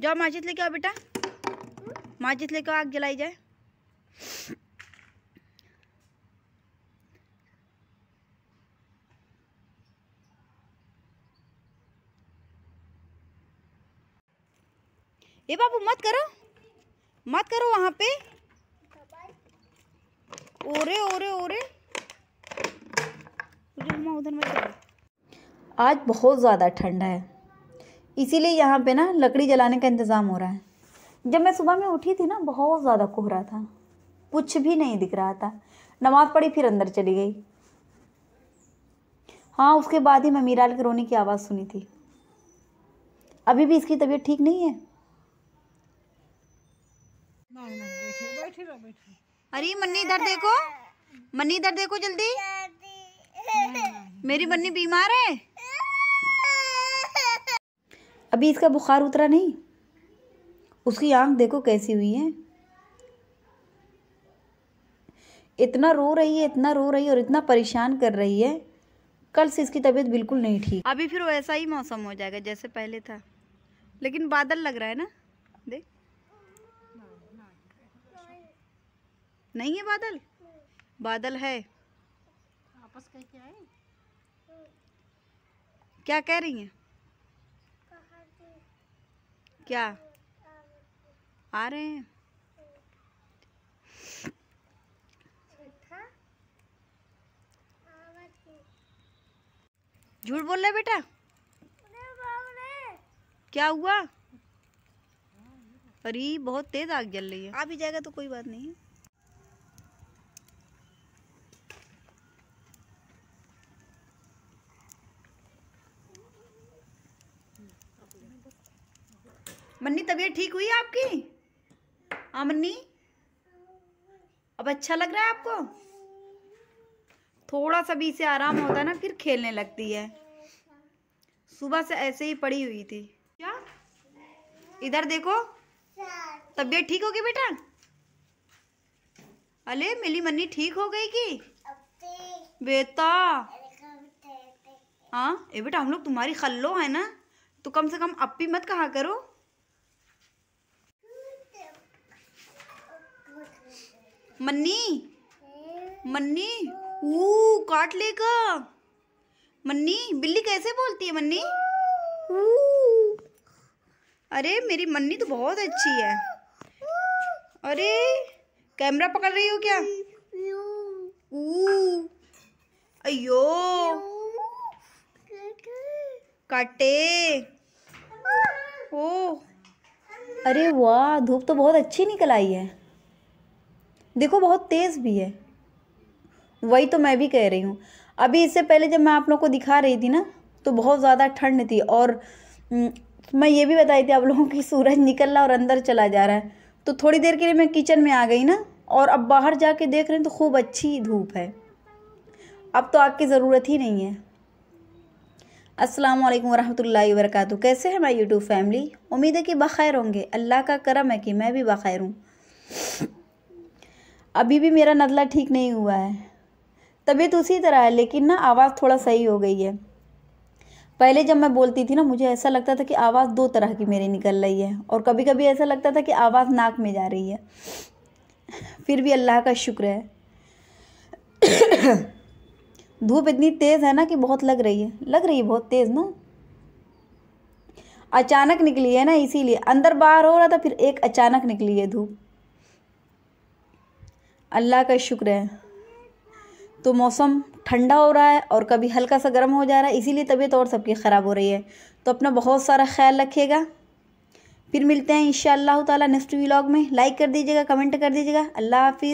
जाओ माचिस लेके आओ बेटा माचिस लेके आग जलाई जाए ये बाबू मत करो मत करो वहां पे ओरे ओरे ओरे उधर मत आज बहुत ज़्यादा ठंड है इसीलिए यहाँ पे ना लकड़ी जलाने का इंतज़ाम हो रहा है जब मैं सुबह में उठी थी ना बहुत ज़्यादा कोहरा था कुछ भी नहीं दिख रहा था नमाज़ पढ़ी फिर अंदर चली गई हाँ उसके बाद ही मैं मीराल के रोने की आवाज़ सुनी थी अभी भी इसकी तबीयत ठीक नहीं है अरे मन्नी इधर देखो मन्नी इधर देखो जल्दी मेरी मन्नी बीमार है अभी इसका बुखार उतरा नहीं उसकी आंख देखो कैसी हुई है इतना रो रही है इतना रो रही है और इतना परेशान कर रही है कल से इसकी तबीयत बिल्कुल नहीं ठीक अभी फिर वैसा ही मौसम हो जाएगा जैसे पहले था लेकिन बादल लग रहा है ना देख नहीं है बादल बादल है वापस क्या कह रही हैं क्या आ रहे हैं झूठ बोल रहे बेटा क्या हुआ अरे बहुत तेज आग जल रही है आ भी जाएगा तो कोई बात नहीं है मन्नी तबीयत ठीक हुई आपकी हाँ मन्नी अब अच्छा लग रहा है आपको थोड़ा सा भी इसे आराम होता है ना फिर खेलने लगती है सुबह से ऐसे ही पड़ी हुई थी क्या इधर देखो तबीयत ठीक होगी बेटा अरे मिली मन्नी ठीक हो गई की बेटा हाँ ये बेटा हम लोग तुम्हारी खल्लो है ना तो कम से कम अपी मत कहा करो मन्नी हम्म। मन्नी ऊ काट लेगा मन्नी बिल्ली कैसे बोलती है मन्नी अरे मेरी मन्नी तो बहुत अच्छी है अरे कैमरा पकड़ रही हो क्या अयो काटे ओ अरे वाह धूप तो बहुत अच्छी निकल आई है देखो बहुत तेज़ भी है वही तो मैं भी कह रही हूँ अभी इससे पहले जब मैं आप लोगों को दिखा रही थी ना तो बहुत ज़्यादा ठंड थी और मैं ये भी बताई थी आप लोगों की सूरज निकल रहा और अंदर चला जा रहा है तो थोड़ी देर के लिए मैं किचन में आ गई ना और अब बाहर जा के देख रहे हैं तो खूब अच्छी धूप है अब तो आग की ज़रूरत ही नहीं है अस्सलाम वालेकुम वरहमतुल्लाहि कैसे हैं मैं यूट्यूब फैमिली उम्मीद है कि बखैर होंगे अल्लाह का करम है कि मैं भी बखैर हूँ अभी भी मेरा नज़ला ठीक नहीं हुआ है तबीयत उसी तरह है लेकिन ना आवाज़ थोड़ा सही हो गई है पहले जब मैं बोलती थी ना मुझे ऐसा लगता था कि आवाज़ दो तरह की मेरी निकल रही है और कभी कभी ऐसा लगता था कि आवाज़ नाक में जा रही है फिर भी अल्लाह का शुक्र है धूप इतनी तेज़ है ना कि बहुत लग रही है लग रही है बहुत तेज़ ना अचानक निकली है ना इसीलिए अंदर बाहर हो रहा था फिर एक अचानक निकली है धूप अल्लाह का शुक्र है तो मौसम ठंडा हो रहा है और कभी हल्का सा गर्म हो जा रहा है इसीलिए तबीयत और सबकी ख़राब हो रही है तो अपना बहुत सारा ख्याल रखिएगा फिर मिलते हैं इन ताला नेक्स्ट व्लॉग में लाइक कर दीजिएगा कमेंट कर दीजिएगा अल्लाह हाफि